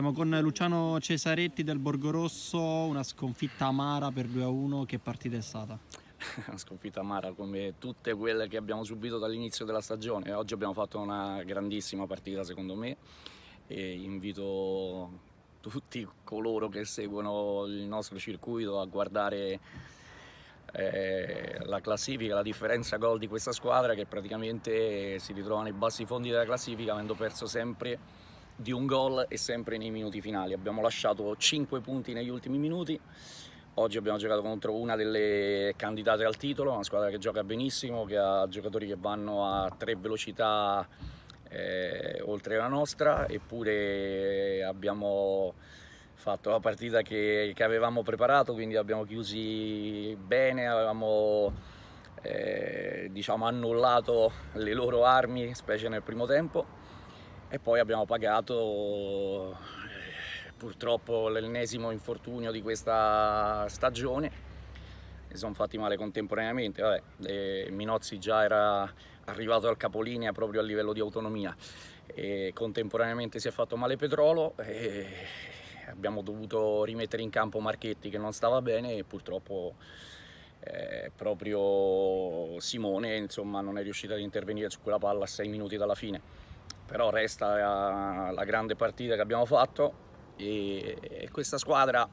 Siamo con Luciano Cesaretti del Borgo Rosso, una sconfitta amara per 2-1, che partita è stata? una sconfitta amara come tutte quelle che abbiamo subito dall'inizio della stagione. Oggi abbiamo fatto una grandissima partita secondo me e invito tutti coloro che seguono il nostro circuito a guardare eh, la classifica, la differenza gol di questa squadra che praticamente si ritrova nei bassi fondi della classifica avendo perso sempre di un gol e sempre nei minuti finali. Abbiamo lasciato 5 punti negli ultimi minuti. Oggi abbiamo giocato contro una delle candidate al titolo, una squadra che gioca benissimo, che ha giocatori che vanno a tre velocità eh, oltre la nostra, eppure eh, abbiamo fatto la partita che, che avevamo preparato, quindi abbiamo chiusi bene, avevamo eh, diciamo, annullato le loro armi, specie nel primo tempo e poi abbiamo pagato eh, purtroppo l'ennesimo infortunio di questa stagione e sono fatti male contemporaneamente Vabbè, Minozzi già era arrivato al capolinea proprio a livello di autonomia e contemporaneamente si è fatto male Petrolo e abbiamo dovuto rimettere in campo Marchetti che non stava bene e purtroppo eh, proprio Simone insomma, non è riuscito ad intervenire su quella palla a sei minuti dalla fine però resta eh, la grande partita che abbiamo fatto e questa squadra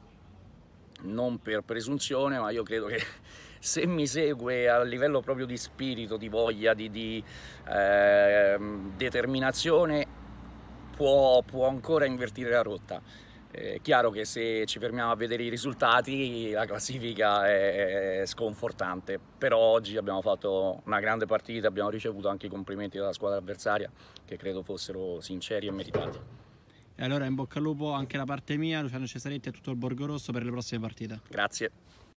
non per presunzione ma io credo che se mi segue a livello proprio di spirito, di voglia, di, di eh, determinazione può, può ancora invertire la rotta è chiaro che se ci fermiamo a vedere i risultati la classifica è sconfortante, però oggi abbiamo fatto una grande partita, abbiamo ricevuto anche i complimenti dalla squadra avversaria che credo fossero sinceri e meritati. E allora in bocca al lupo anche da parte mia, Luciano Cesaretti e tutto il Borgo Rosso per le prossime partite. Grazie.